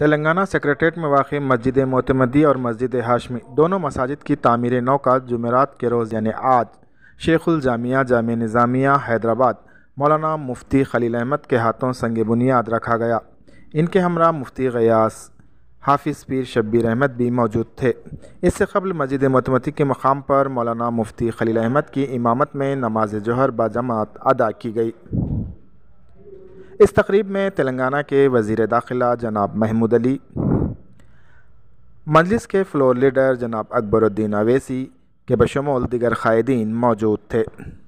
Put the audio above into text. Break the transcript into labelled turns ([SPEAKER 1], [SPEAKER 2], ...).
[SPEAKER 1] Telangana secretariat में वाक़ मस्जिद मोतमदी और मस्जिद हाशमी दोनों मसाजिद की तमीर नौ का जुमेरात के रोज़ यानि आज शेखुलजामिया जाम निज़ामिया हैदराबाद मौलाना मुफ्ती खलील अहमद के हाथों संग बुनियाद रखा गया इनके हमरा मुफ्ती गयास हाफिज़ पीर शब्बीर अहमद भी मौजूद थे इससे कबल मस्जिद मतमती के मकाम पर मौलाना मुफ्ती खलील अहमद की इमामत में नमाज जहर बाजमात अदा की गई इस तकरीब में तेलंगाना के वज़ी दाखिला जनाब महमूद अली मजलिस के फ्लोर लीडर जनाब अकबरुद्दीन अवैसी के बशमोल दिगर क़ायदीन मौजूद थे